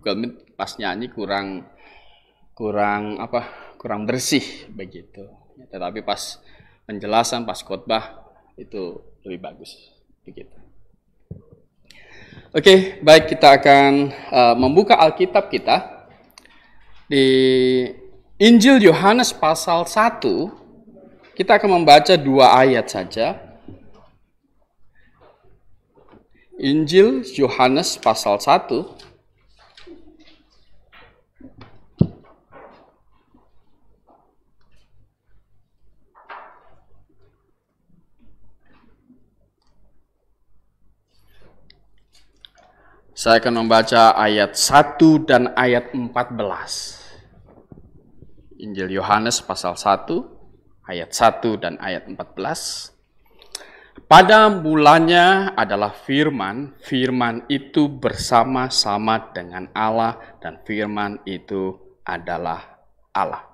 Google Meet pas nyanyi kurang kurang apa kurang bersih begitu. Tetapi pas penjelasan pas khotbah itu lebih bagus begitu. Oke, baik kita akan uh, membuka Alkitab kita di Injil Yohanes pasal 1 kita akan membaca dua ayat saja. Injil Yohanes pasal 1 Saya akan membaca ayat 1 dan ayat 14. Injil Yohanes pasal 1 ayat 1 dan ayat 14. Pada mulanya adalah firman, firman itu bersama-sama dengan Allah dan firman itu adalah Allah.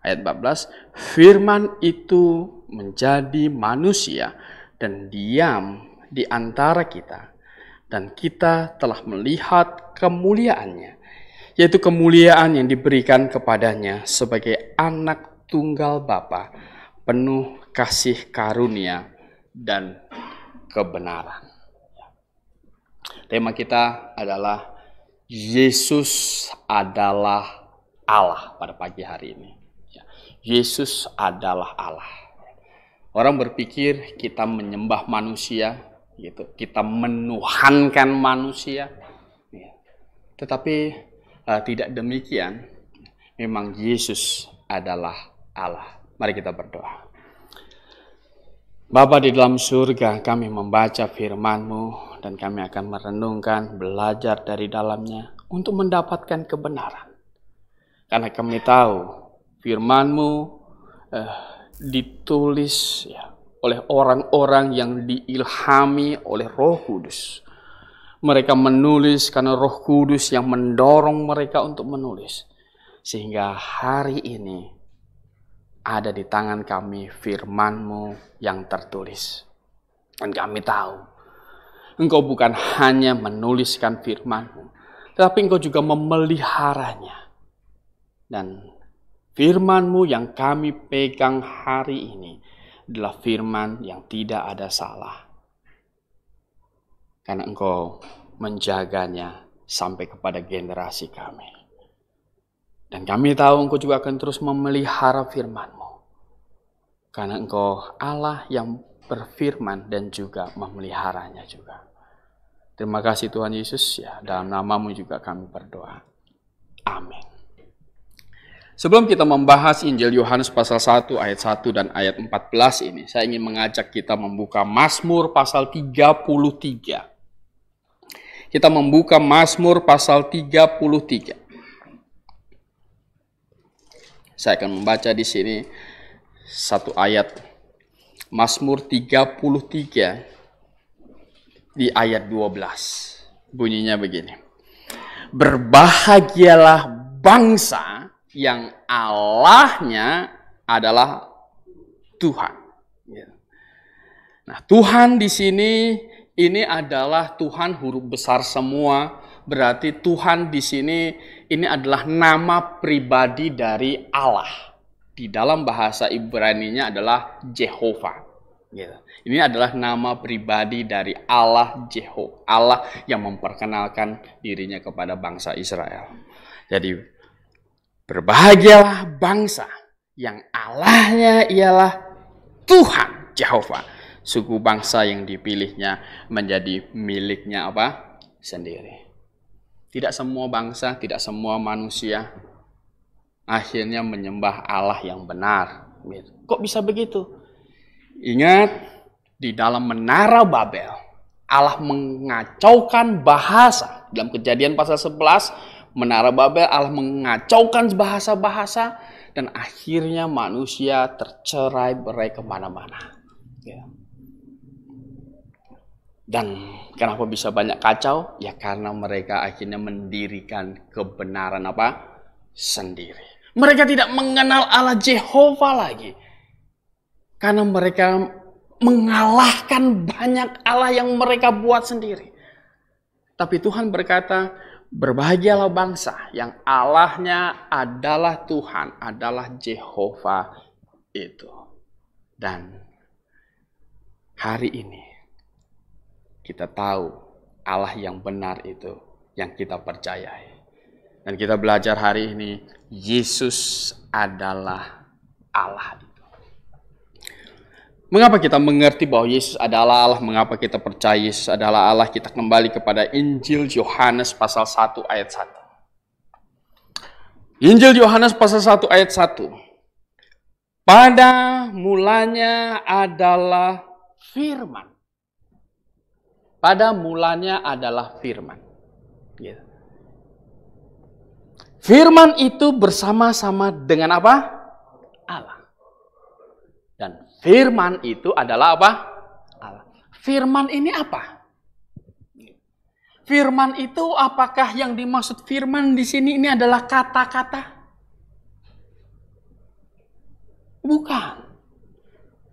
Ayat 14, firman itu menjadi manusia dan diam di antara kita dan kita telah melihat kemuliaannya, yaitu kemuliaan yang diberikan kepadanya sebagai anak tunggal Bapa, penuh kasih karunia dan kebenaran. Tema kita adalah Yesus adalah Allah pada pagi hari ini. Ya, Yesus adalah Allah. Orang berpikir kita menyembah manusia, gitu kita menuhankan manusia ya. tetapi uh, tidak demikian memang Yesus adalah Allah mari kita berdoa Bapa di dalam surga, kami membaca firman-Mu dan kami akan merenungkan, belajar dari dalamnya untuk mendapatkan kebenaran. Karena kami tahu firman-Mu eh, ditulis ya, oleh orang-orang yang diilhami oleh Roh Kudus. Mereka menulis karena Roh Kudus yang mendorong mereka untuk menulis, sehingga hari ini ada di tangan kami firman-Mu yang tertulis, dan kami tahu Engkau bukan hanya menuliskan firman-Mu, tetapi Engkau juga memeliharanya, dan firman-Mu yang kami pegang hari ini adalah firman yang tidak ada salah. Karena engkau menjaganya sampai kepada generasi kami. Dan kami tahu engkau juga akan terus memelihara FirmanMu. Karena engkau Allah yang berfirman dan juga memeliharanya juga. Terima kasih Tuhan Yesus ya dalam namamu juga kami berdoa. Amin. Sebelum kita membahas Injil Yohanes pasal 1 ayat 1 dan ayat 14 ini, saya ingin mengajak kita membuka Mazmur pasal 33. Kita membuka Mazmur pasal 33. Saya akan membaca di sini satu ayat Mazmur 33 di ayat 12. Bunyinya begini. Berbahagialah bangsa yang Allahnya adalah Tuhan. Ya. Nah, Tuhan di sini ini adalah Tuhan huruf besar semua, berarti Tuhan di sini ini adalah nama pribadi dari Allah. Di dalam bahasa Ibrani-nya adalah Jehova. Ya. Ini adalah nama pribadi dari Allah Jeho, Allah yang memperkenalkan dirinya kepada bangsa Israel. Jadi Berbahagialah bangsa yang Allahnya ialah Tuhan Yehova. Suku bangsa yang dipilihnya menjadi miliknya apa? Sendiri. Tidak semua bangsa, tidak semua manusia akhirnya menyembah Allah yang benar. Gitu. Kok bisa begitu? Ingat, di dalam menara Babel, Allah mengacaukan bahasa. Dalam kejadian pasal 11, Menara Babel Allah mengacaukan bahasa-bahasa dan akhirnya manusia tercerai berai kemana-mana. Ya. Dan kenapa bisa banyak kacau? Ya karena mereka akhirnya mendirikan kebenaran apa? Sendiri. Mereka tidak mengenal Allah Jehova lagi. Karena mereka mengalahkan banyak Allah yang mereka buat sendiri. Tapi Tuhan berkata, Berbahagialah bangsa yang Allahnya adalah Tuhan, adalah Jehovah itu. Dan hari ini kita tahu Allah yang benar itu yang kita percayai. Dan kita belajar hari ini Yesus adalah Allah. Mengapa kita mengerti bahwa Yesus adalah Allah? Mengapa kita percaya Yesus adalah Allah? Kita kembali kepada Injil Yohanes pasal 1 ayat 1. Injil Yohanes pasal 1 ayat 1. Pada mulanya adalah firman. Pada mulanya adalah firman. Gitu. Firman itu bersama-sama dengan apa? Allah. Firman itu adalah apa? Allah. Firman ini apa? Firman itu apakah yang dimaksud firman di sini ini adalah kata-kata? Bukan.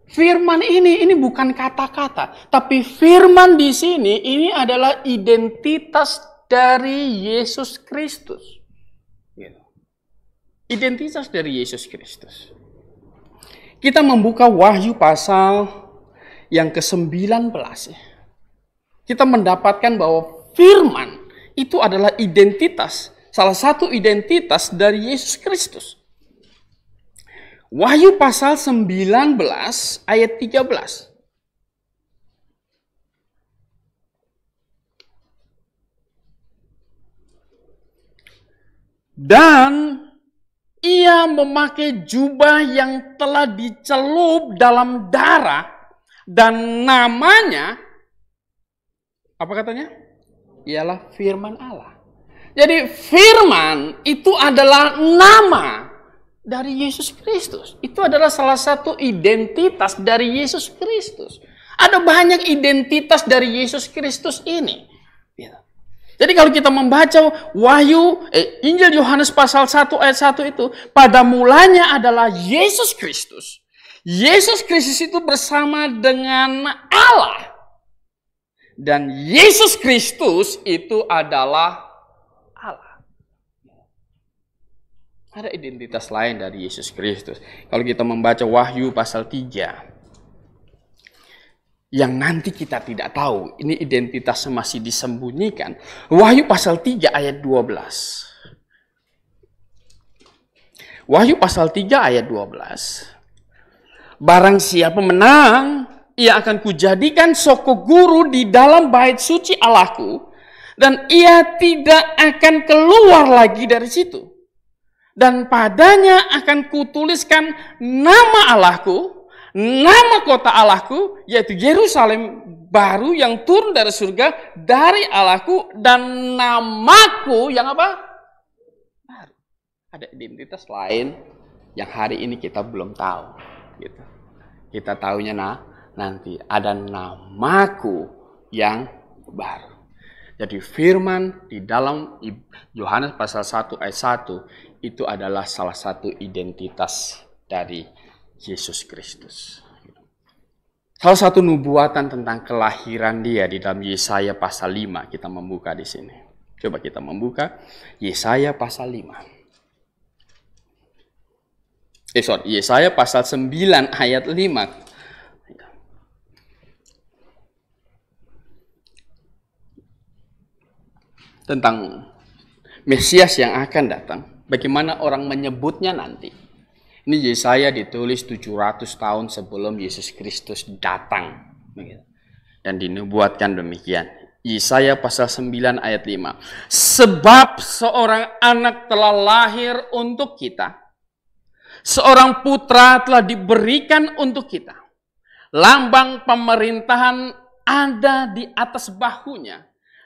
Firman ini ini bukan kata-kata, tapi firman di sini ini adalah identitas dari Yesus Kristus. Gitu. Identitas dari Yesus Kristus. Kita membuka Wahyu pasal yang ke-19. Kita mendapatkan bahwa firman itu adalah identitas, salah satu identitas dari Yesus Kristus. Wahyu pasal 19 ayat 13. Dan ia memakai jubah yang telah dicelup dalam darah dan namanya apa katanya? Ialah firman Allah. Jadi firman itu adalah nama dari Yesus Kristus. Itu adalah salah satu identitas dari Yesus Kristus. Ada banyak identitas dari Yesus Kristus ini. Iya. Jadi kalau kita membaca Wahyu eh, Injil Yohanes pasal 1 ayat 1 itu, pada mulanya adalah Yesus Kristus. Yesus Kristus itu bersama dengan Allah. Dan Yesus Kristus itu adalah Allah. Ada identitas lain dari Yesus Kristus. Kalau kita membaca Wahyu pasal 3, yang nanti kita tidak tahu. Ini identitas masih disembunyikan. Wahyu pasal 3 ayat 12. Wahyu pasal 3 ayat 12. Barang siapa menang, ia akan kujadikan soko guru di dalam bait suci Allahku. Dan ia tidak akan keluar lagi dari situ. Dan padanya akan kutuliskan nama Allahku nama kota Allahku yaitu Yerusalem baru yang turun dari surga dari Allahku dan namaku yang apa? Baru. Ada identitas lain yang hari ini kita belum tahu. Gitu. Kita tahunya nah nanti ada namaku yang baru. Jadi firman di dalam Yohanes pasal 1 ayat 1 itu adalah salah satu identitas dari Yesus Kristus. Salah satu nubuatan tentang kelahiran dia di dalam Yesaya pasal 5 kita membuka di sini. Coba kita membuka Yesaya pasal 5. Eh sorry, Yesaya pasal 9 ayat 5. Tentang Mesias yang akan datang. Bagaimana orang menyebutnya nanti. Ini Yesaya ditulis 700 tahun sebelum Yesus Kristus datang. Dan dinubuatkan demikian. Yesaya pasal 9 ayat 5. Sebab seorang anak telah lahir untuk kita. Seorang putra telah diberikan untuk kita. Lambang pemerintahan ada di atas bahunya.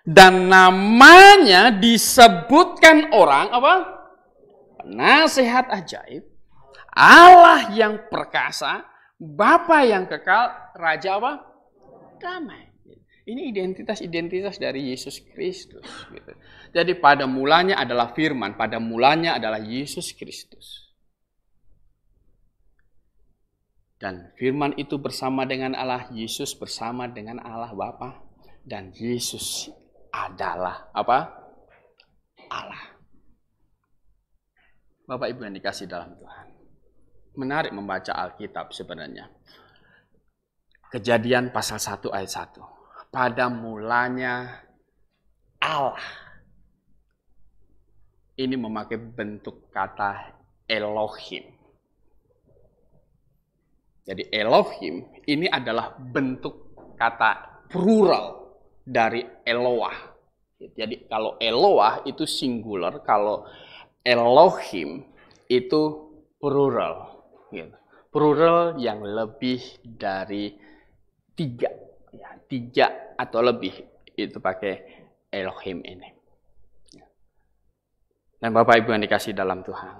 Dan namanya disebutkan orang apa? Penasehat ajaib, Allah yang perkasa, Bapa yang kekal, Raja apa? Damai. Ini identitas-identitas dari Yesus Kristus. Gitu. Jadi pada mulanya adalah firman, pada mulanya adalah Yesus Kristus. Dan firman itu bersama dengan Allah, Yesus bersama dengan Allah Bapa dan Yesus adalah apa? Allah. Bapak Ibu yang dikasih dalam Tuhan menarik membaca Alkitab sebenarnya. Kejadian pasal 1 ayat 1. Pada mulanya Allah. Ini memakai bentuk kata Elohim. Jadi Elohim ini adalah bentuk kata plural dari Eloah. Jadi kalau Eloah itu singular, kalau Elohim itu plural gitu. plural yang lebih dari tiga ya, tiga atau lebih itu pakai Elohim ini ya. dan Bapak Ibu yang dikasih dalam Tuhan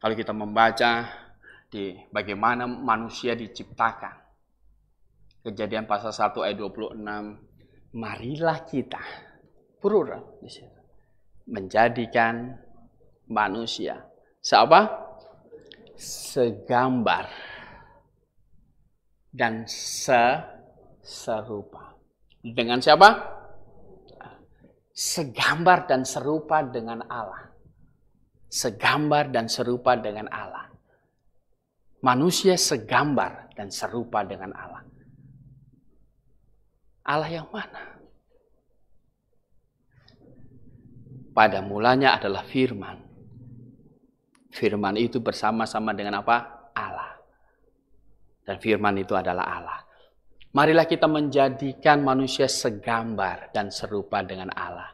kalau kita membaca di bagaimana manusia diciptakan kejadian pasal 1 ayat 26 marilah kita plural di situ menjadikan manusia siapa segambar dan serupa Dengan siapa? Segambar dan serupa dengan Allah. Segambar dan serupa dengan Allah. Manusia segambar dan serupa dengan Allah. Allah yang mana? Pada mulanya adalah firman firman itu bersama-sama dengan apa? Allah. Dan firman itu adalah Allah. Marilah kita menjadikan manusia segambar dan serupa dengan Allah.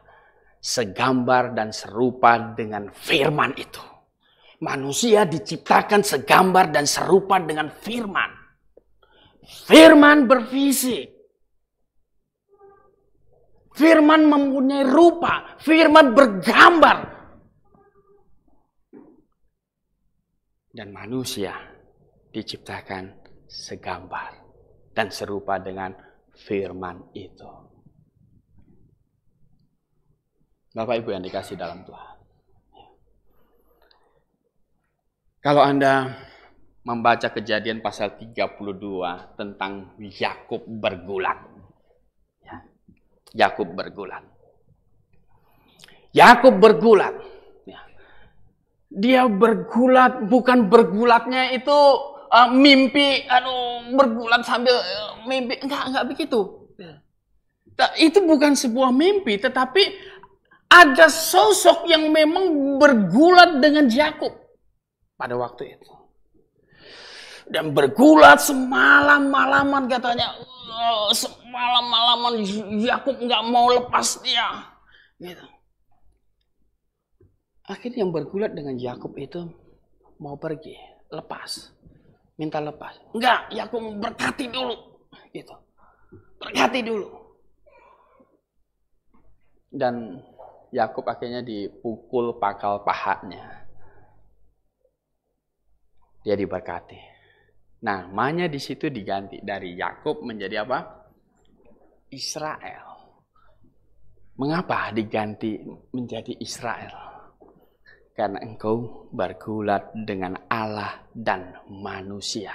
Segambar dan serupa dengan firman itu. Manusia diciptakan segambar dan serupa dengan firman. Firman berfisik. Firman mempunyai rupa, firman bergambar, dan manusia diciptakan segambar dan serupa dengan firman itu. Bapak Ibu yang dikasih dalam Tuhan. Kalau Anda membaca kejadian pasal 32 tentang ya, Yakub bergulat. Yakub bergulat. Yakub bergulat dia bergulat bukan bergulatnya itu uh, mimpi aduh bergulat sambil uh, mimpi enggak enggak begitu ya. itu bukan sebuah mimpi tetapi ada sosok yang memang bergulat dengan Yakub pada waktu itu dan bergulat semalam malaman katanya eh, semalam malaman Yakub nggak mau lepas dia gitu Akhirnya yang bergulat dengan Yakub itu mau pergi, lepas, minta lepas. Enggak, Yakub berkati dulu, gitu. Berkati dulu. Dan Yakub akhirnya dipukul pakal pahatnya Dia diberkati. nah Namanya di situ diganti dari Yakub menjadi apa? Israel. Mengapa diganti menjadi Israel? karena engkau bergulat dengan Allah dan manusia.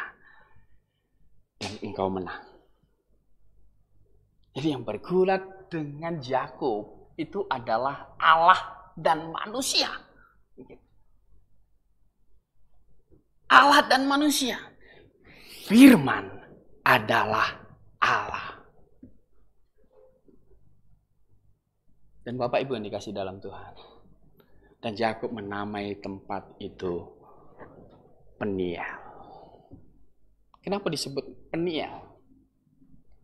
Dan engkau menang. Jadi yang bergulat dengan Yakub itu adalah Allah dan manusia. Allah dan manusia. Firman adalah Allah. Dan Bapak Ibu yang dikasih dalam Tuhan. Dan Yakub menamai tempat itu Peniel. Kenapa disebut Peniel?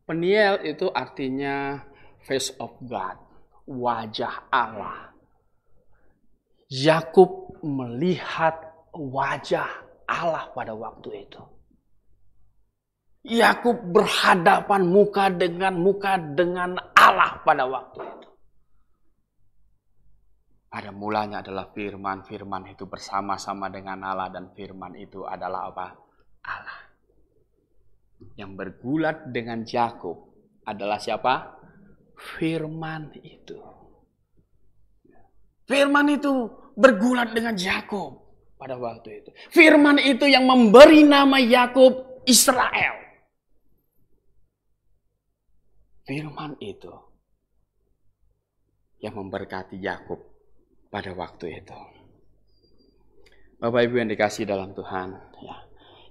Peniel itu artinya face of God, wajah Allah. Yakub melihat wajah Allah pada waktu itu. Yakub berhadapan muka dengan muka dengan Allah pada waktu itu. Ada mulanya adalah firman, firman itu bersama-sama dengan Allah dan firman itu adalah apa? Allah. Yang bergulat dengan Yakub adalah siapa? Firman itu. Firman itu bergulat dengan Yakub pada waktu itu. Firman itu yang memberi nama Yakub Israel. Firman itu yang memberkati Yakub pada waktu itu. Bapak Ibu yang dikasih dalam Tuhan, ya.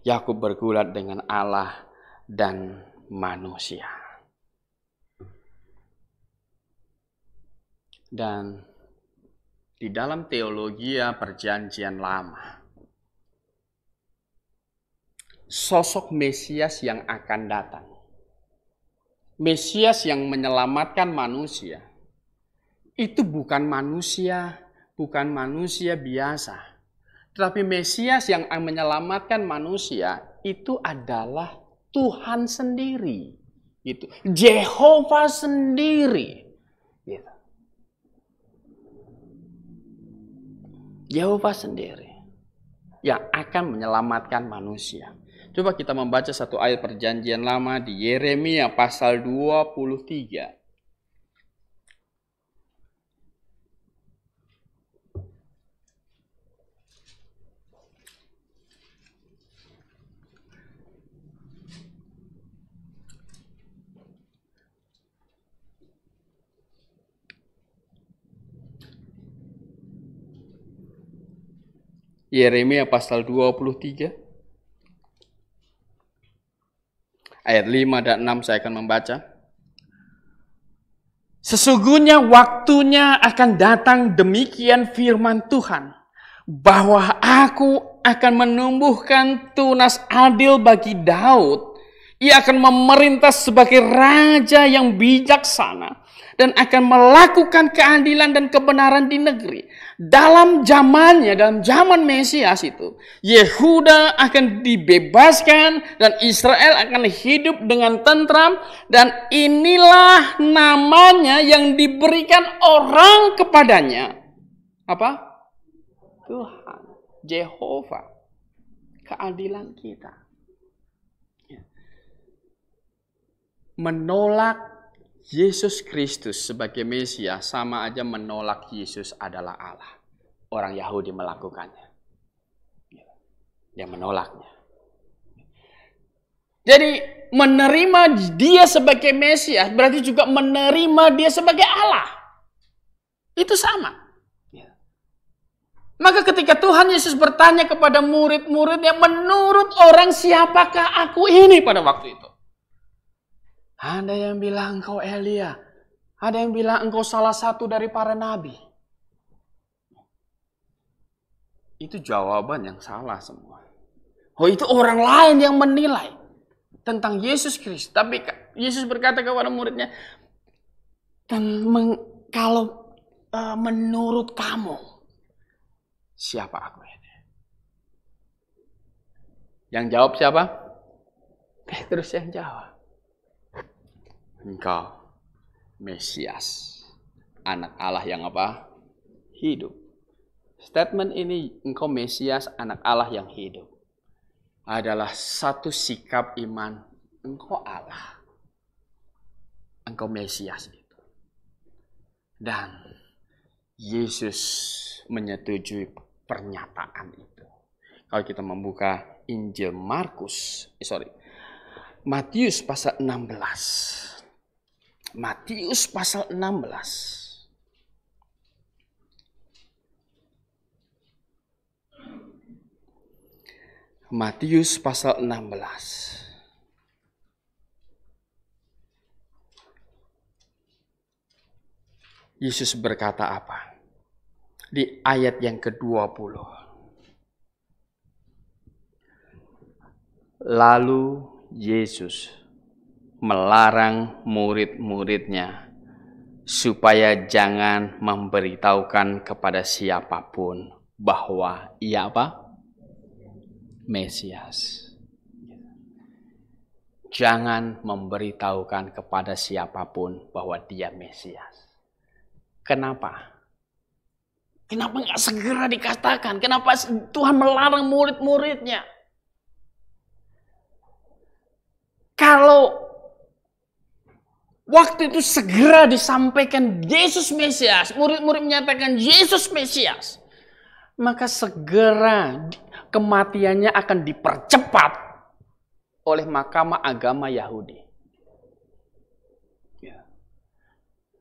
Yakub bergulat dengan Allah dan manusia. Dan di dalam teologi ya, perjanjian lama, sosok Mesias yang akan datang, Mesias yang menyelamatkan manusia, itu bukan manusia bukan manusia biasa, tetapi Mesias yang menyelamatkan manusia itu adalah Tuhan sendiri, gitu. Jehovah sendiri, gitu. Jehovah sendiri yang akan menyelamatkan manusia. Coba kita membaca satu ayat perjanjian lama di Yeremia pasal 23 Yeremia pasal 23 ayat 5 dan 6 saya akan membaca. Sesungguhnya waktunya akan datang demikian firman Tuhan bahwa aku akan menumbuhkan tunas adil bagi Daud ia akan memerintah sebagai raja yang bijaksana dan akan melakukan keadilan dan kebenaran di negeri. Dalam zamannya, dalam zaman Mesias itu, Yehuda akan dibebaskan dan Israel akan hidup dengan tentram dan inilah namanya yang diberikan orang kepadanya. Apa? Tuhan, Jehovah, keadilan kita. menolak Yesus Kristus sebagai Mesias sama aja menolak Yesus adalah Allah. Orang Yahudi melakukannya. Dia menolaknya. Jadi menerima dia sebagai Mesias berarti juga menerima dia sebagai Allah. Itu sama. Maka ketika Tuhan Yesus bertanya kepada murid-muridnya, menurut orang siapakah aku ini pada waktu itu? Ada yang bilang engkau Elia. Ada yang bilang engkau salah satu dari para nabi. Itu jawaban yang salah semua. Oh itu orang lain yang menilai tentang Yesus Kristus. Tapi Yesus berkata kepada muridnya, kalau uh, menurut kamu, siapa aku ini? Yang jawab siapa? Petrus yang jawab engkau Mesias, anak Allah yang apa? Hidup. Statement ini, engkau Mesias, anak Allah yang hidup, adalah satu sikap iman, engkau Allah. Engkau Mesias itu. Dan Yesus menyetujui pernyataan itu. Kalau kita membuka Injil Markus, eh, sorry, Matius pasal 16 Matius pasal 16. Matius pasal 16. Yesus berkata apa? Di ayat yang ke-20. Lalu Yesus melarang murid-muridnya supaya jangan memberitahukan kepada siapapun bahwa ia apa? Mesias. Jangan memberitahukan kepada siapapun bahwa dia Mesias. Kenapa? Kenapa nggak segera dikatakan? Kenapa Tuhan melarang murid-muridnya? Kalau Waktu itu segera disampaikan Yesus Mesias. Murid-murid menyatakan Yesus Mesias. Maka segera kematiannya akan dipercepat oleh mahkamah agama Yahudi. Ya.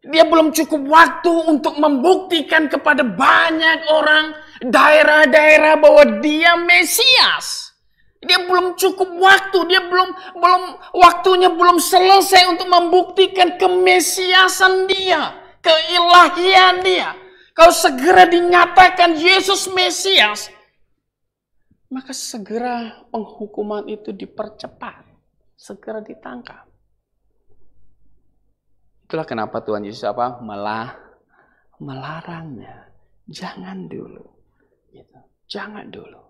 Dia belum cukup waktu untuk membuktikan kepada banyak orang daerah-daerah bahwa dia Mesias. Dia belum cukup waktu, dia belum belum waktunya belum selesai untuk membuktikan kemesiasan dia, keilahian dia. Kalau segera dinyatakan Yesus Mesias, maka segera penghukuman itu dipercepat, segera ditangkap. Itulah kenapa Tuhan Yesus apa? Malah melarangnya. Jangan dulu. Gitu. Jangan dulu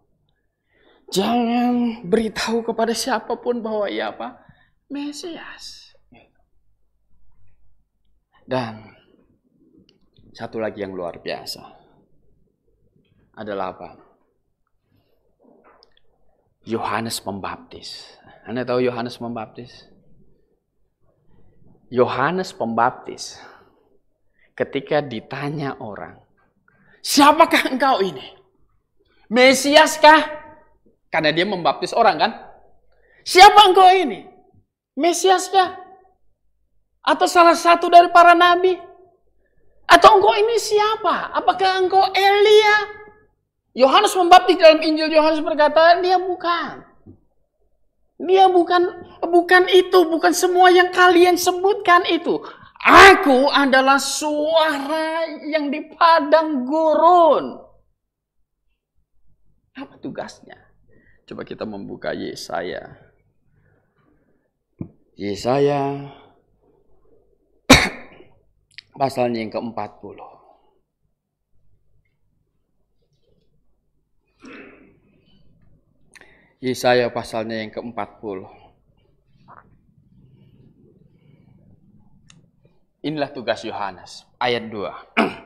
jangan beritahu kepada siapapun bahwa ia apa Mesias. Dan satu lagi yang luar biasa adalah apa? Yohanes Pembaptis. Anda tahu Yohanes Pembaptis? Yohanes Pembaptis ketika ditanya orang, "Siapakah engkau ini? Mesiaskah?" Karena dia membaptis orang kan? Siapa engkau ini? Mesias kah? Atau salah satu dari para nabi? Atau engkau ini siapa? Apakah engkau Elia? Yohanes membaptis dalam Injil Yohanes berkata, dia bukan. Dia bukan bukan itu, bukan semua yang kalian sebutkan itu. Aku adalah suara yang di padang gurun. Apa tugasnya? Coba kita membuka Yesaya. Yesaya pasalnya yang ke-40. Yesaya pasalnya yang ke-40. Inilah tugas Yohanes, ayat 2.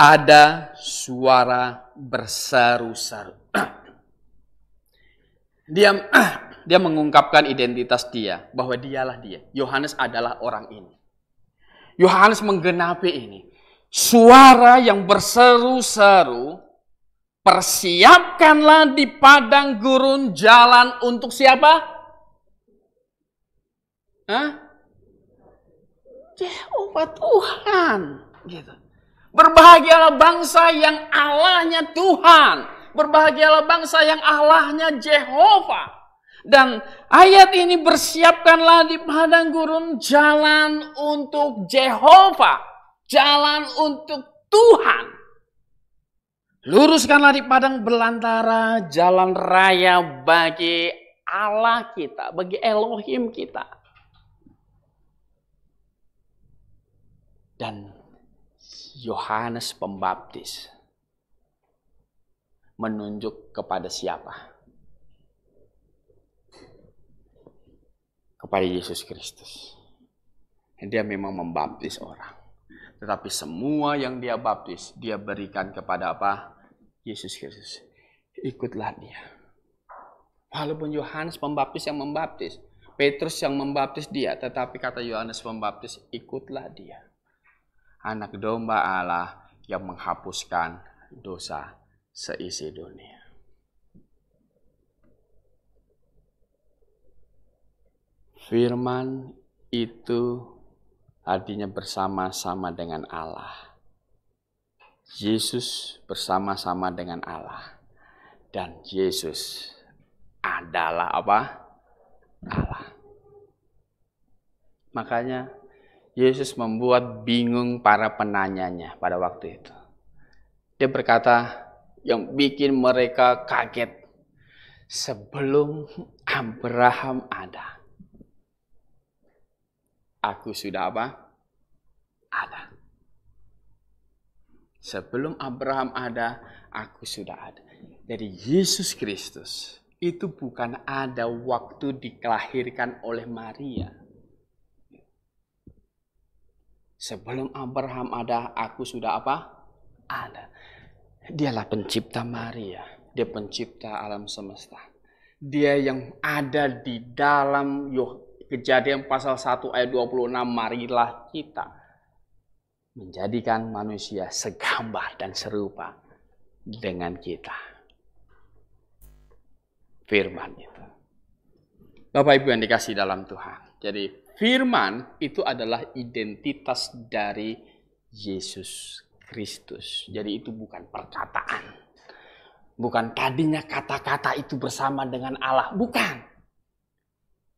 ada suara berseru-seru. Dia dia mengungkapkan identitas dia bahwa dialah dia. Yohanes adalah orang ini. Yohanes menggenapi ini. Suara yang berseru-seru, persiapkanlah di padang gurun jalan untuk siapa? Hah? Ya, Tuhan. Gitu. Berbahagialah bangsa yang Allahnya Tuhan. Berbahagialah bangsa yang Allahnya Jehovah. Dan ayat ini bersiapkanlah di padang gurun jalan untuk Jehovah. Jalan untuk Tuhan. Luruskanlah di padang belantara jalan raya bagi Allah kita, bagi Elohim kita. Dan Yohanes Pembaptis menunjuk kepada siapa? Kepada Yesus Kristus. Dia memang membaptis orang. Tetapi semua yang dia baptis, dia berikan kepada apa? Yesus Kristus. Ikutlah dia. Walaupun Yohanes Pembaptis yang membaptis, Petrus yang membaptis dia, tetapi kata Yohanes Pembaptis, ikutlah dia anak domba Allah yang menghapuskan dosa seisi dunia. Firman itu artinya bersama-sama dengan Allah. Yesus bersama-sama dengan Allah. Dan Yesus adalah apa? Allah. Makanya Yesus membuat bingung para penanyanya pada waktu itu. Dia berkata yang bikin mereka kaget. Sebelum Abraham ada, aku sudah apa? Ada. Sebelum Abraham ada, aku sudah ada. Jadi Yesus Kristus itu bukan ada waktu dikelahirkan oleh Maria. Sebelum Abraham ada, aku sudah apa? Ada. Dialah pencipta Maria. Dia pencipta alam semesta. Dia yang ada di dalam Yoh, kejadian pasal 1 ayat 26. Marilah kita menjadikan manusia segambar dan serupa dengan kita. Firman itu. Bapak Ibu yang dikasih dalam Tuhan. Jadi firman itu adalah identitas dari Yesus Kristus. Jadi itu bukan perkataan. Bukan tadinya kata-kata itu bersama dengan Allah, bukan.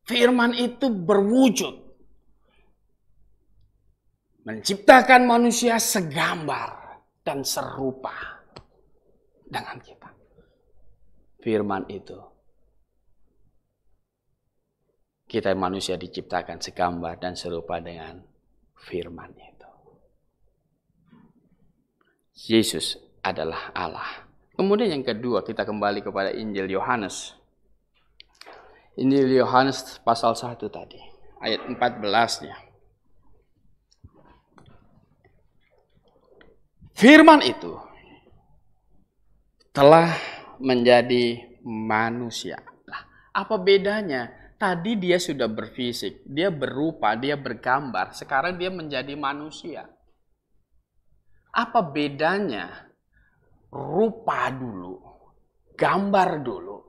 Firman itu berwujud. Menciptakan manusia segambar dan serupa dengan kita. Firman itu kita manusia diciptakan segambar dan serupa dengan firman itu. Yesus adalah Allah. Kemudian yang kedua kita kembali kepada Injil Yohanes. Injil Yohanes pasal 1 tadi, ayat 14-nya. Firman itu telah menjadi manusia. Nah, apa bedanya Tadi dia sudah berfisik, dia berupa, dia bergambar. Sekarang dia menjadi manusia. Apa bedanya rupa dulu, gambar dulu,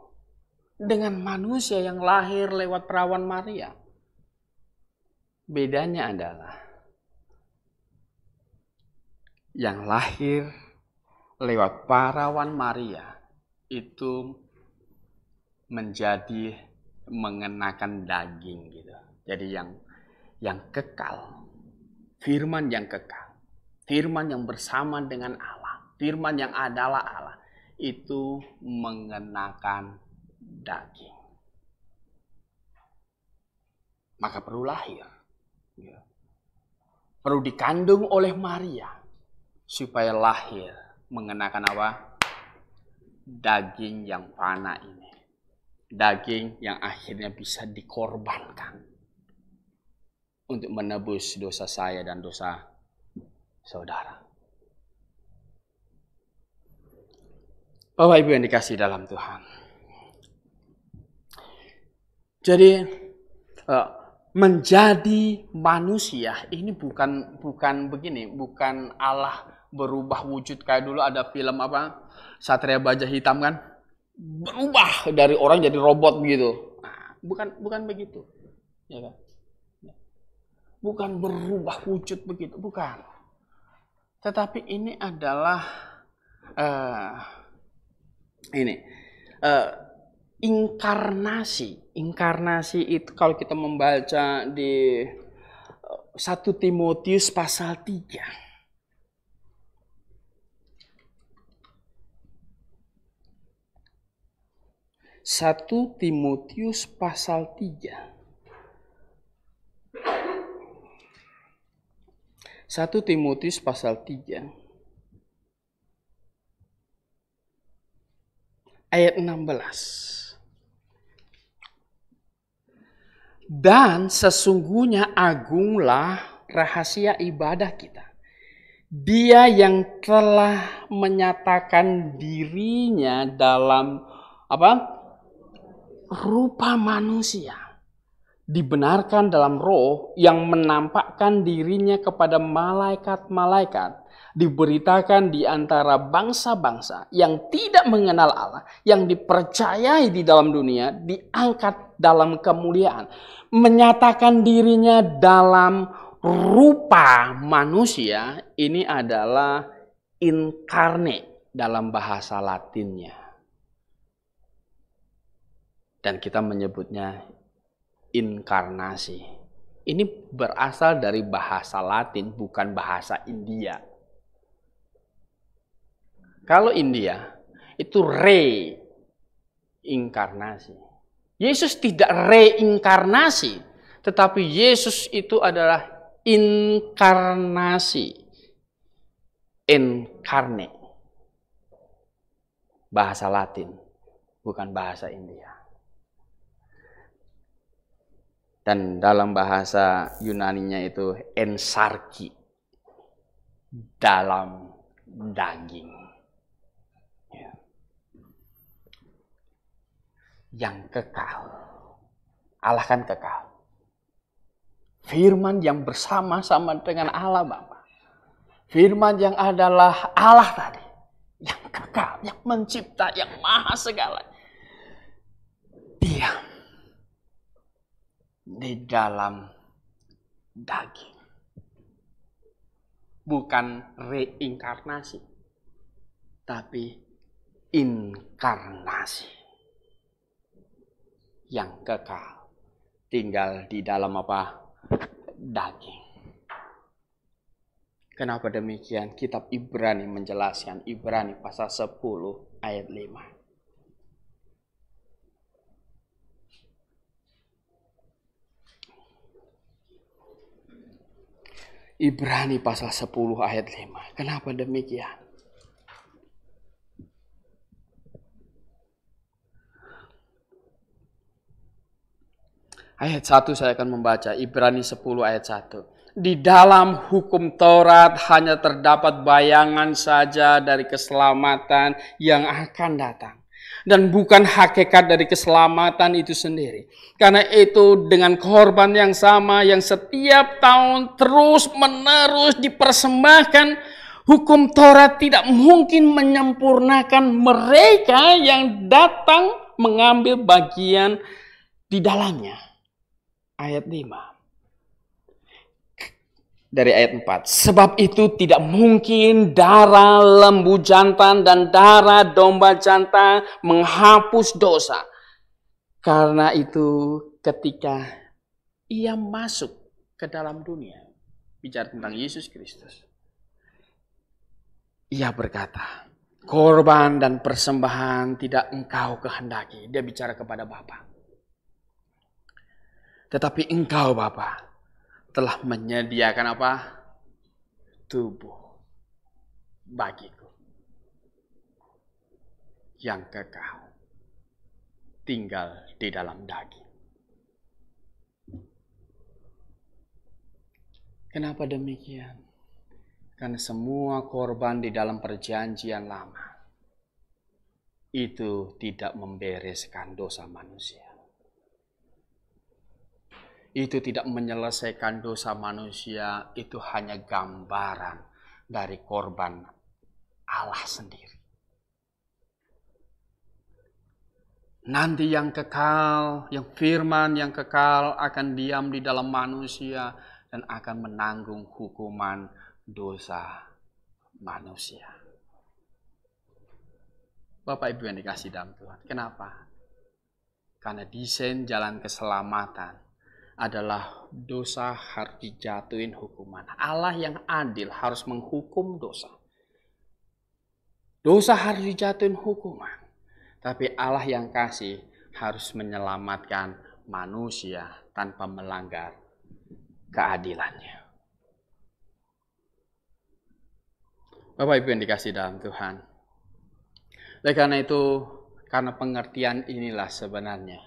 dengan manusia yang lahir lewat perawan Maria? Bedanya adalah yang lahir lewat perawan Maria itu menjadi mengenakan daging gitu. Jadi yang yang kekal. Firman yang kekal. Firman yang bersama dengan Allah. Firman yang adalah Allah. Itu mengenakan daging. Maka perlu lahir. Ya. Perlu dikandung oleh Maria. Supaya lahir. Mengenakan apa? Daging yang panah ini daging yang akhirnya bisa dikorbankan untuk menebus dosa saya dan dosa saudara. Bapak Ibu yang dikasih dalam Tuhan. Jadi eh, menjadi manusia ini bukan bukan begini, bukan Allah berubah wujud kayak dulu ada film apa Satria Baja Hitam kan? berubah dari orang jadi robot begitu. Nah, bukan bukan begitu. Ya kan? Ya. Bukan berubah wujud begitu, bukan. Tetapi ini adalah uh, ini uh, inkarnasi. Inkarnasi itu kalau kita membaca di uh, eh, 1 Timotius pasal 3 1 Timotius pasal 3. 1 Timotius pasal 3 ayat 16 Dan sesungguhnya agunglah rahasia ibadah kita Dia yang telah menyatakan dirinya dalam apa rupa manusia dibenarkan dalam roh yang menampakkan dirinya kepada malaikat-malaikat, diberitakan di antara bangsa-bangsa yang tidak mengenal Allah, yang dipercayai di dalam dunia, diangkat dalam kemuliaan, menyatakan dirinya dalam rupa manusia, ini adalah inkarne dalam bahasa latinnya dan kita menyebutnya inkarnasi. Ini berasal dari bahasa Latin, bukan bahasa India. Kalau India itu reinkarnasi, Yesus tidak reinkarnasi, tetapi Yesus itu adalah inkarnasi. incarnate Bahasa Latin, bukan bahasa India dan dalam bahasa Yunani-nya itu ensarki dalam daging ya. yang kekal Allah kan kekal firman yang bersama-sama dengan Allah Bapa firman yang adalah Allah tadi yang kekal yang mencipta yang maha segala diam di dalam daging. Bukan reinkarnasi, tapi inkarnasi yang kekal tinggal di dalam apa? daging. Kenapa demikian? Kitab Ibrani menjelaskan Ibrani pasal 10 ayat 5. Ibrani pasal 10 ayat 5. Kenapa demikian? Ayat 1 saya akan membaca Ibrani 10 ayat 1. Di dalam hukum Taurat hanya terdapat bayangan saja dari keselamatan yang akan datang dan bukan hakikat dari keselamatan itu sendiri. Karena itu dengan korban yang sama yang setiap tahun terus-menerus dipersembahkan, hukum Taurat tidak mungkin menyempurnakan mereka yang datang mengambil bagian di dalamnya. Ayat 5 dari ayat 4. Sebab itu tidak mungkin darah lembu jantan dan darah domba jantan menghapus dosa. Karena itu ketika ia masuk ke dalam dunia, bicara tentang Yesus Kristus. Ia berkata, korban dan persembahan tidak engkau kehendaki. Dia bicara kepada Bapa. Tetapi engkau Bapak telah menyediakan apa? Tubuh bagiku yang kekal tinggal di dalam daging. Kenapa demikian? Karena semua korban di dalam perjanjian lama itu tidak membereskan dosa manusia itu tidak menyelesaikan dosa manusia, itu hanya gambaran dari korban Allah sendiri. Nanti yang kekal, yang firman yang kekal akan diam di dalam manusia dan akan menanggung hukuman dosa manusia. Bapak Ibu yang dikasih dalam Tuhan, kenapa? Karena desain jalan keselamatan adalah dosa harus dijatuhin hukuman. Allah yang adil harus menghukum dosa. Dosa harus dijatuhin hukuman. Tapi Allah yang kasih harus menyelamatkan manusia tanpa melanggar keadilannya. Bapak Ibu yang dikasih dalam Tuhan. Oleh karena itu, karena pengertian inilah sebenarnya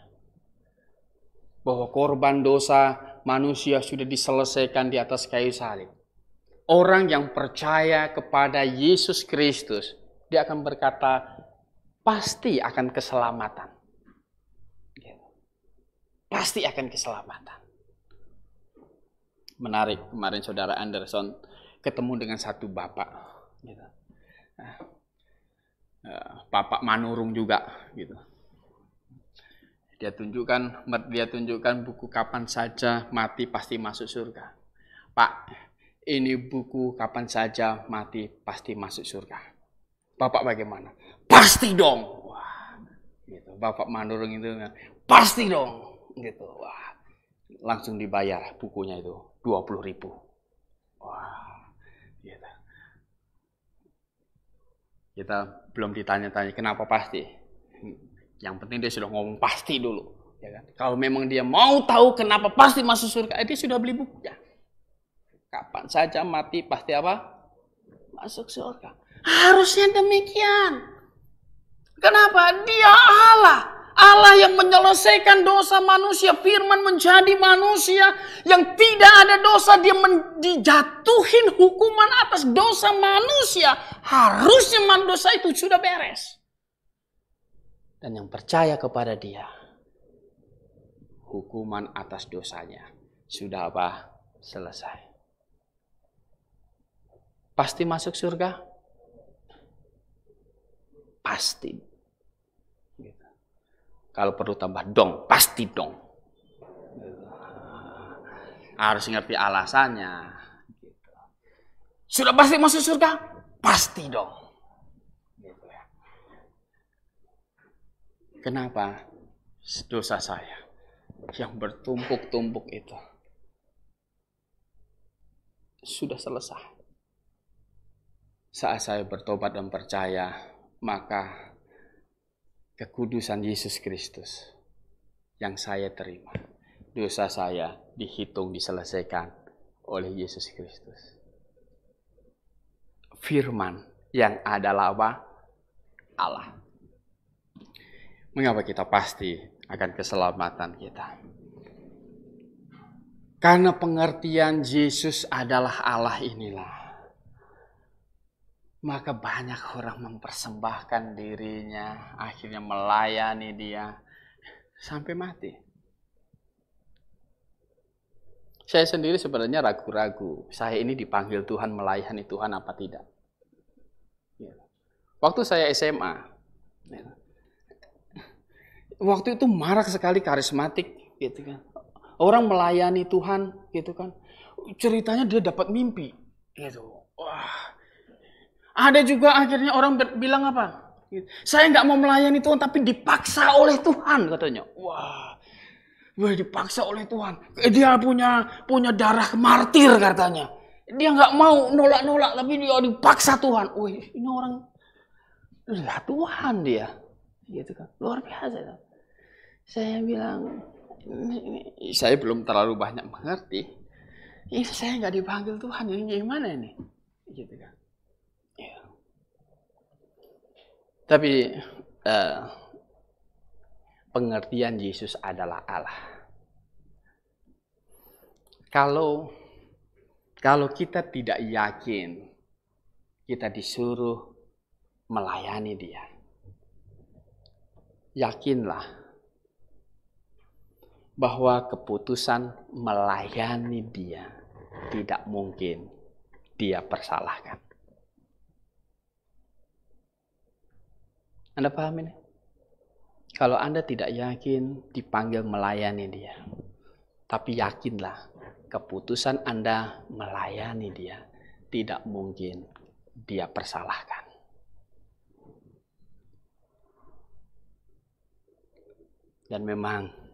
bahwa korban dosa manusia sudah diselesaikan di atas kayu salib. Orang yang percaya kepada Yesus Kristus, dia akan berkata, pasti akan keselamatan. Ya. Pasti akan keselamatan. Menarik, kemarin saudara Anderson ketemu dengan satu bapak. Gitu. Nah, eh, bapak manurung juga gitu dia tunjukkan dia tunjukkan buku kapan saja mati pasti masuk surga. Pak, ini buku kapan saja mati pasti masuk surga. Bapak bagaimana? Pasti dong. Wah, gitu. Bapak mandorong itu kan. pasti dong. Gitu. Wah, langsung dibayar bukunya itu dua puluh ribu. Wah, gitu. Kita belum ditanya-tanya kenapa pasti yang penting dia sudah ngomong pasti dulu. Ya kan? Kalau memang dia mau tahu kenapa pasti masuk surga, eh, dia sudah beli Ya. Kapan saja mati pasti apa? Masuk surga. Harusnya demikian. Kenapa? Dia Allah. Allah yang menyelesaikan dosa manusia. Firman menjadi manusia yang tidak ada dosa. Dia dijatuhin hukuman atas dosa manusia. Harusnya dosa itu sudah beres dan yang percaya kepada dia hukuman atas dosanya sudah apa selesai pasti masuk surga pasti kalau perlu tambah dong pasti dong harus ngerti alasannya sudah pasti masuk surga pasti dong Kenapa? Dosa saya yang bertumpuk-tumpuk itu sudah selesai. Saat saya bertobat dan percaya, maka kekudusan Yesus Kristus yang saya terima, dosa saya dihitung diselesaikan oleh Yesus Kristus. Firman yang adalah apa? Allah mengapa kita pasti akan keselamatan kita. Karena pengertian Yesus adalah Allah inilah. Maka banyak orang mempersembahkan dirinya, akhirnya melayani dia sampai mati. Saya sendiri sebenarnya ragu-ragu, saya ini dipanggil Tuhan melayani Tuhan apa tidak. Ya. Waktu saya SMA, ya, waktu itu marak sekali karismatik gitu kan. Orang melayani Tuhan gitu kan. Ceritanya dia dapat mimpi gitu. Wah. Ada juga akhirnya orang bilang apa? Saya nggak mau melayani Tuhan tapi dipaksa oleh Tuhan katanya. Wah. Wah dipaksa oleh Tuhan. Eh, dia punya punya darah martir katanya. Dia nggak mau nolak-nolak tapi dia dipaksa Tuhan. Wih ini orang lah Tuhan dia gitu kan luar biasa saya bilang saya belum terlalu banyak mengerti ini saya nggak dipanggil Tuhan ini gimana ini gitu kan ya. tapi eh, pengertian Yesus adalah Allah kalau kalau kita tidak yakin kita disuruh melayani dia yakinlah bahwa keputusan melayani dia tidak mungkin dia persalahkan. Anda paham ini? Kalau Anda tidak yakin dipanggil melayani dia, tapi yakinlah keputusan Anda melayani dia tidak mungkin dia persalahkan. Dan memang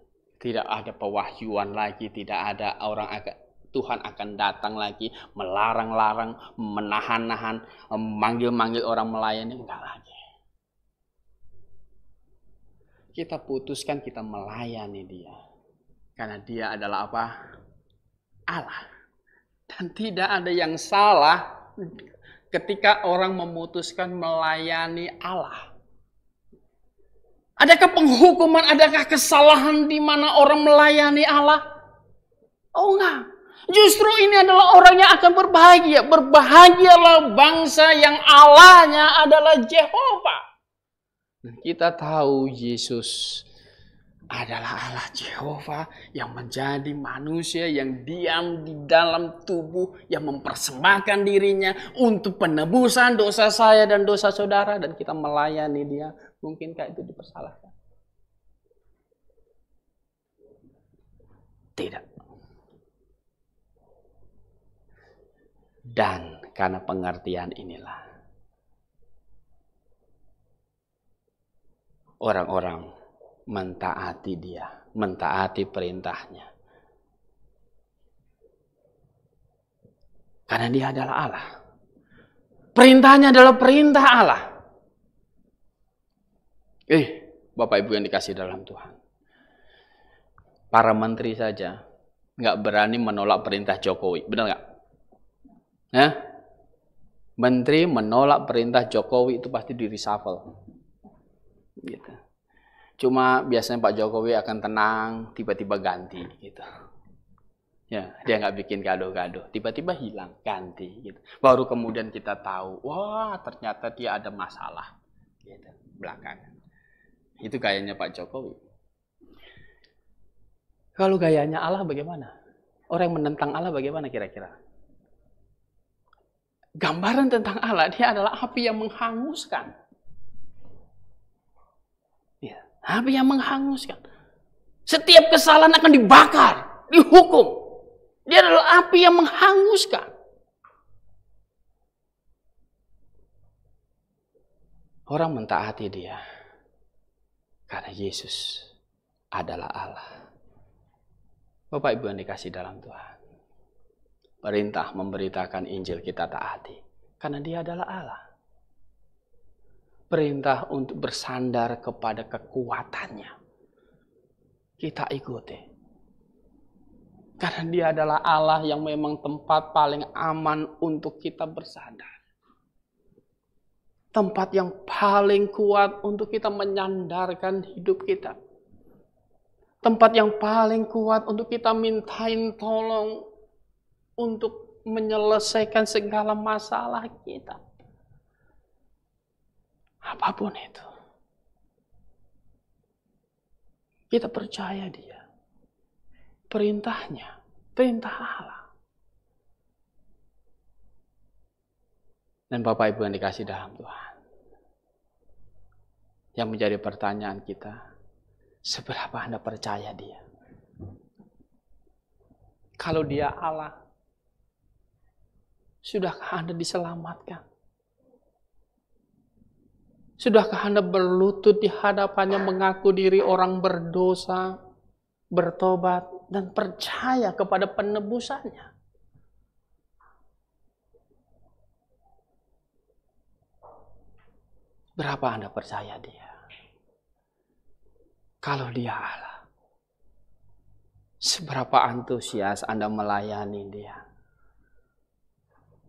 tidak ada pewahyuan lagi, tidak ada orang agak Tuhan akan datang lagi melarang-larang, menahan-nahan, memanggil manggil orang melayani enggak lagi. Kita putuskan kita melayani Dia. Karena Dia adalah apa? Allah. Dan tidak ada yang salah ketika orang memutuskan melayani Allah. Adakah penghukuman, adakah kesalahan di mana orang melayani Allah? Oh enggak. Justru ini adalah orang yang akan berbahagia. Berbahagialah bangsa yang Allahnya adalah Jehovah. Dan kita tahu Yesus adalah Allah Jehovah yang menjadi manusia yang diam di dalam tubuh yang mempersembahkan dirinya untuk penebusan dosa saya dan dosa saudara dan kita melayani dia Mungkinkah itu dipersalahkan? Tidak. Dan karena pengertian inilah orang-orang mentaati dia, mentaati perintahnya. Karena dia adalah Allah. Perintahnya adalah perintah Allah. Eh, Bapak Ibu yang dikasih dalam Tuhan. Para menteri saja nggak berani menolak perintah Jokowi, benar nggak? Nah, menteri menolak perintah Jokowi itu pasti di reshuffle. Gitu. Cuma biasanya Pak Jokowi akan tenang, tiba-tiba ganti gitu. Ya, dia nggak bikin kado-kado, tiba-tiba hilang, ganti gitu. Baru kemudian kita tahu, wah ternyata dia ada masalah gitu, belakangan. Itu gayanya Pak Jokowi. Kalau gayanya Allah bagaimana? Orang yang menentang Allah bagaimana kira-kira? Gambaran tentang Allah, dia adalah api yang menghanguskan. Ya, api yang menghanguskan. Setiap kesalahan akan dibakar, dihukum. Dia adalah api yang menghanguskan. Orang mentaati dia. Karena Yesus adalah Allah. Bapak Ibu yang dikasih dalam Tuhan. Perintah memberitakan Injil kita taati. Karena dia adalah Allah. Perintah untuk bersandar kepada kekuatannya. Kita ikuti. Karena dia adalah Allah yang memang tempat paling aman untuk kita bersandar tempat yang paling kuat untuk kita menyandarkan hidup kita. Tempat yang paling kuat untuk kita mintain tolong untuk menyelesaikan segala masalah kita. Apapun itu. Kita percaya dia. Perintahnya, perintah Allah. dan Bapak Ibu yang dikasih dalam Tuhan. Yang menjadi pertanyaan kita, seberapa Anda percaya dia? Kalau dia Allah, sudahkah Anda diselamatkan? Sudahkah Anda berlutut di hadapannya mengaku diri orang berdosa, bertobat, dan percaya kepada penebusannya? Berapa Anda percaya dia? Kalau dia Allah, seberapa antusias Anda melayani dia?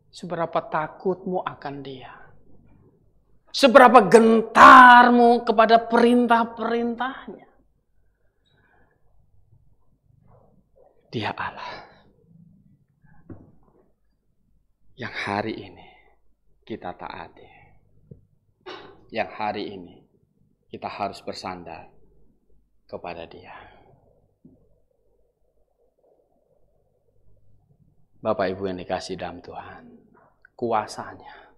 Seberapa takutmu akan dia? Seberapa gentarmu kepada perintah-perintahnya? Dia Allah. Yang hari ini kita taati yang hari ini kita harus bersandar kepada Dia. Bapak Ibu yang dikasih dalam Tuhan, kuasanya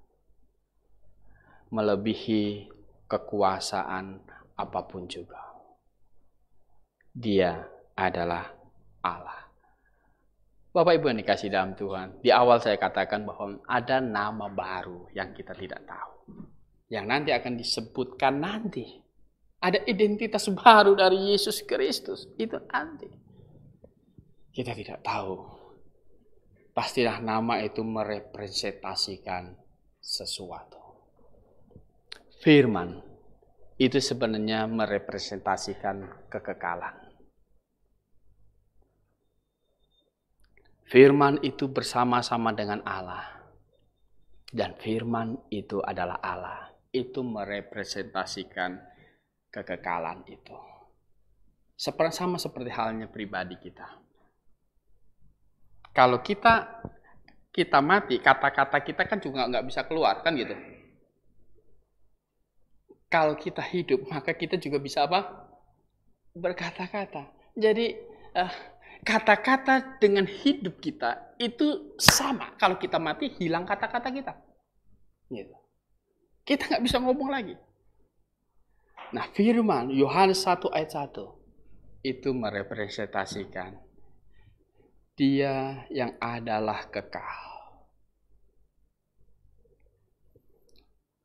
melebihi kekuasaan apapun juga. Dia adalah Allah. Bapak Ibu yang dikasih dalam Tuhan, di awal saya katakan bahwa ada nama baru yang kita tidak tahu yang nanti akan disebutkan nanti. Ada identitas baru dari Yesus Kristus. Itu nanti. Kita tidak tahu. Pastilah nama itu merepresentasikan sesuatu. Firman itu sebenarnya merepresentasikan kekekalan. Firman itu bersama-sama dengan Allah, dan firman itu adalah Allah itu merepresentasikan kekekalan itu. Seperti sama seperti halnya pribadi kita. Kalau kita kita mati, kata-kata kita kan juga nggak bisa keluar kan gitu. Kalau kita hidup, maka kita juga bisa apa? Berkata-kata. Jadi eh, kata-kata dengan hidup kita itu sama. Kalau kita mati, hilang kata-kata kita. Gitu. Kita nggak bisa ngomong lagi. Nah firman Yohanes 1 ayat 1 itu merepresentasikan dia yang adalah kekal.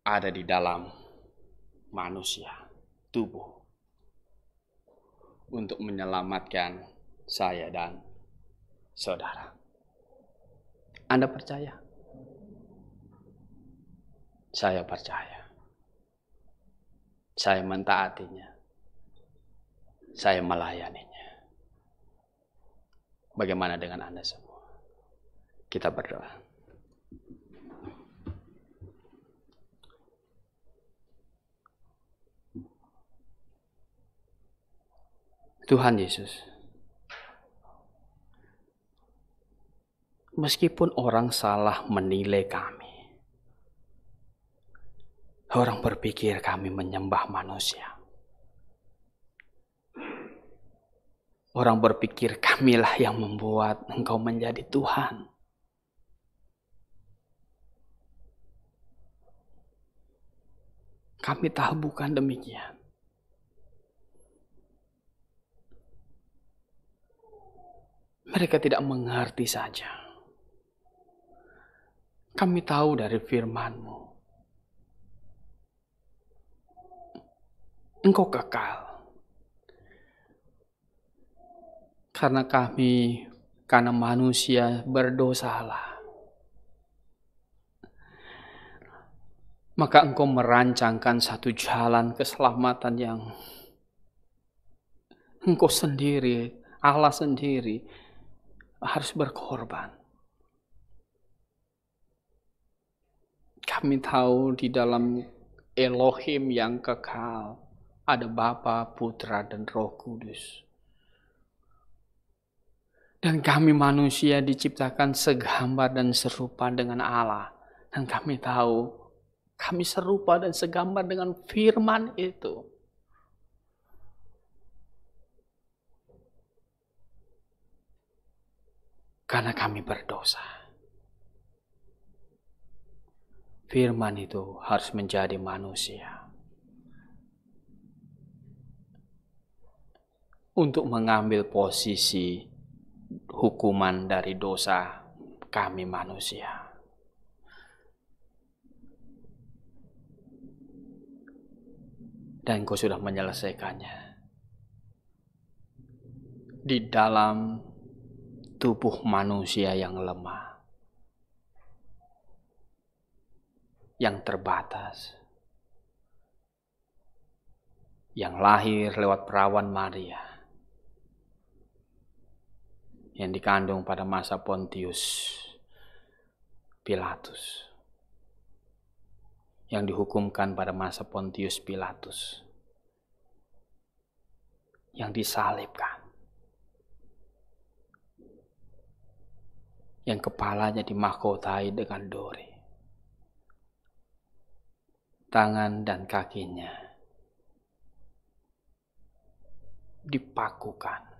Ada di dalam manusia, tubuh. Untuk menyelamatkan saya dan saudara. Anda percaya? Saya percaya. Saya mentaatinya. Saya melayaninya. Bagaimana dengan Anda semua? Kita berdoa. Tuhan Yesus. Meskipun orang salah menilai kami, Orang berpikir kami menyembah manusia. Orang berpikir kamilah yang membuat engkau menjadi Tuhan. Kami tahu bukan demikian. Mereka tidak mengerti saja. Kami tahu dari firman-Mu engkau kekal. Karena kami, karena manusia berdosalah. Maka engkau merancangkan satu jalan keselamatan yang engkau sendiri, Allah sendiri harus berkorban. kami tahu di dalam Elohim yang kekal ada Bapa, Putra, dan Roh Kudus. Dan kami manusia diciptakan segambar dan serupa dengan Allah. Dan kami tahu kami serupa dan segambar dengan firman itu. Karena kami berdosa. Firman itu harus menjadi manusia. untuk mengambil posisi hukuman dari dosa kami manusia. Dan kau sudah menyelesaikannya. Di dalam tubuh manusia yang lemah. Yang terbatas. Yang lahir lewat perawan Maria yang dikandung pada masa Pontius Pilatus yang dihukumkan pada masa Pontius Pilatus yang disalibkan yang kepalanya dimahkotai dengan dori tangan dan kakinya dipakukan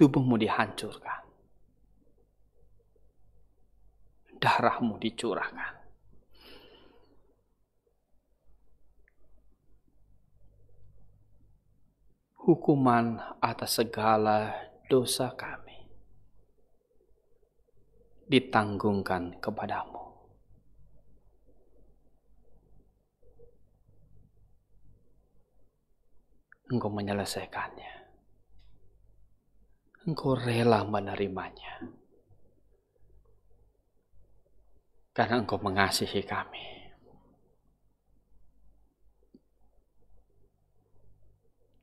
tubuhmu dihancurkan. Darahmu dicurahkan. Hukuman atas segala dosa kami ditanggungkan kepadamu. Engkau menyelesaikannya engkau rela menerimanya. Karena engkau mengasihi kami.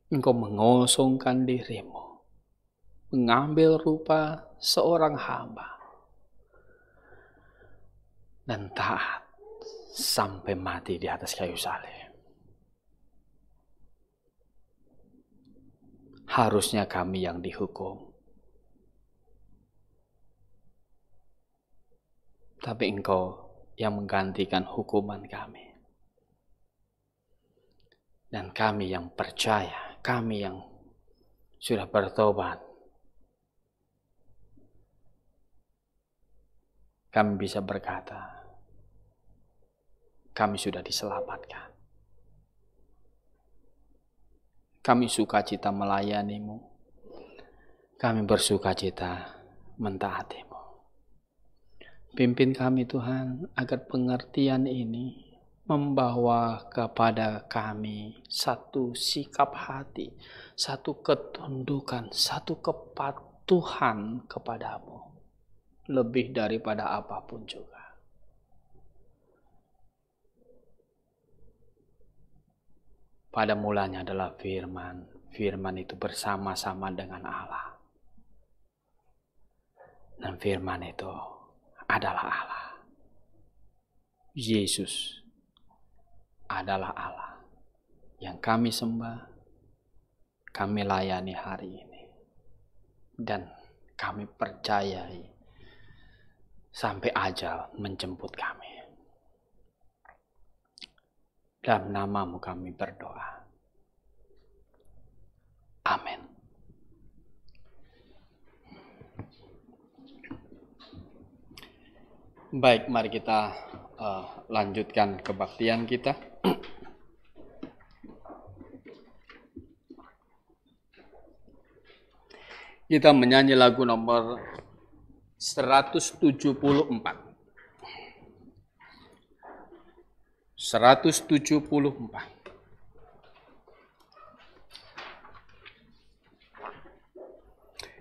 Engkau mengosongkan dirimu, mengambil rupa seorang hamba, dan taat sampai mati di atas kayu salib. Harusnya kami yang dihukum, tapi engkau yang menggantikan hukuman kami. Dan kami yang percaya, kami yang sudah bertobat, kami bisa berkata, kami sudah diselamatkan. Kami sukacita melayanimu. Kami bersukacita mentaatimu. Pimpin kami Tuhan agar pengertian ini membawa kepada kami satu sikap hati, satu ketundukan, satu kepatuhan kepadamu. Lebih daripada apapun juga. Pada mulanya adalah firman. Firman itu bersama-sama dengan Allah. Dan firman itu adalah Allah. Yesus adalah Allah yang kami sembah, kami layani hari ini. Dan kami percayai sampai ajal menjemput kami. Dalam namamu kami berdoa. Amin. Baik, mari kita uh, lanjutkan kebaktian kita. Kita menyanyi lagu nomor 174. 174.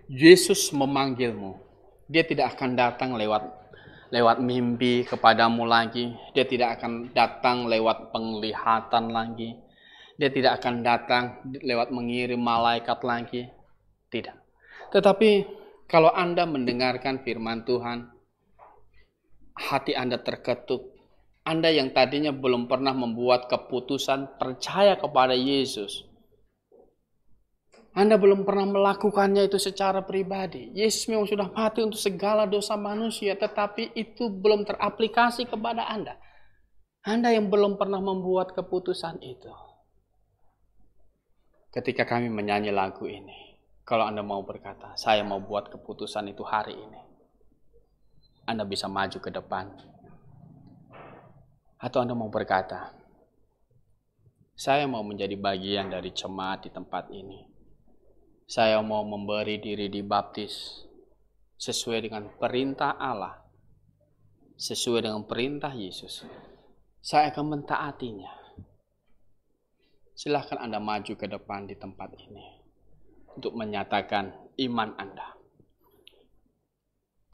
Yesus memanggilmu. Dia tidak akan datang lewat lewat mimpi kepadamu lagi. Dia tidak akan datang lewat penglihatan lagi. Dia tidak akan datang lewat mengirim malaikat lagi. Tidak. Tetapi kalau Anda mendengarkan firman Tuhan, hati Anda terketuk. Anda yang tadinya belum pernah membuat keputusan percaya kepada Yesus, anda belum pernah melakukannya itu secara pribadi. Yesus memang sudah mati untuk segala dosa manusia, tetapi itu belum teraplikasi kepada Anda. Anda yang belum pernah membuat keputusan itu. Ketika kami menyanyi lagu ini, kalau Anda mau berkata, saya mau buat keputusan itu hari ini. Anda bisa maju ke depan. Atau Anda mau berkata, saya mau menjadi bagian dari jemaat di tempat ini saya mau memberi diri dibaptis sesuai dengan perintah Allah, sesuai dengan perintah Yesus. Saya akan mentaatinya. Silahkan Anda maju ke depan di tempat ini untuk menyatakan iman Anda.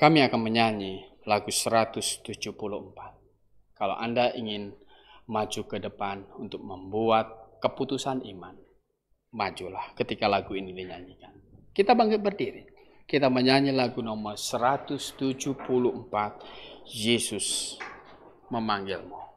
Kami akan menyanyi lagu 174. Kalau Anda ingin maju ke depan untuk membuat keputusan iman, majulah ketika lagu ini dinyanyikan. Kita bangkit berdiri. Kita menyanyi lagu nomor 174, Yesus memanggilmu.